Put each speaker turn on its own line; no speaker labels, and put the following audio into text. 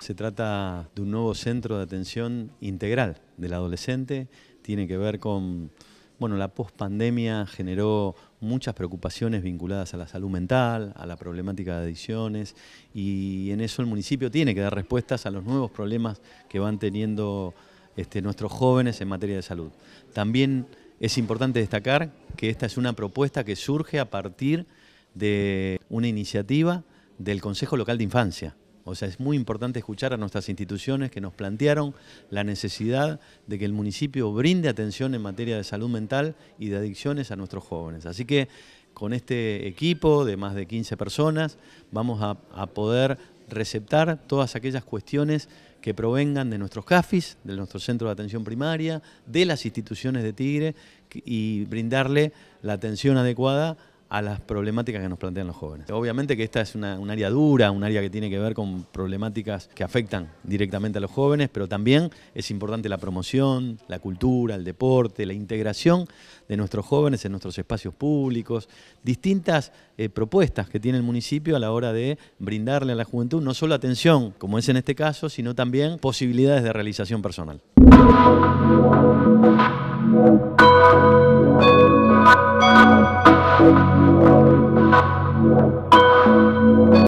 Se trata de un nuevo centro de atención integral del adolescente. Tiene que ver con, bueno, la pospandemia generó muchas preocupaciones vinculadas a la salud mental, a la problemática de adicciones y en eso el municipio tiene que dar respuestas a los nuevos problemas que van teniendo este, nuestros jóvenes en materia de salud. También es importante destacar que esta es una propuesta que surge a partir de una iniciativa del Consejo Local de Infancia. O sea, es muy importante escuchar a nuestras instituciones que nos plantearon la necesidad de que el municipio brinde atención en materia de salud mental y de adicciones a nuestros jóvenes. Así que con este equipo de más de 15 personas vamos a, poder receptar todas aquellas cuestiones que provengan de nuestros CAFIS, de nuestro centro de atención primaria, de las instituciones de Tigre y brindarle la atención adecuada a las problemáticas que nos plantean los jóvenes. Obviamente que esta es un área dura, un área que tiene que ver con problemáticas que afectan directamente a los jóvenes, pero también es importante la promoción, la cultura, el deporte, la integración de nuestros jóvenes en nuestros espacios públicos, distintas eh, propuestas que tiene el municipio a la hora de brindarle a la juventud no solo atención, como es en este caso, sino también posibilidades de realización personal.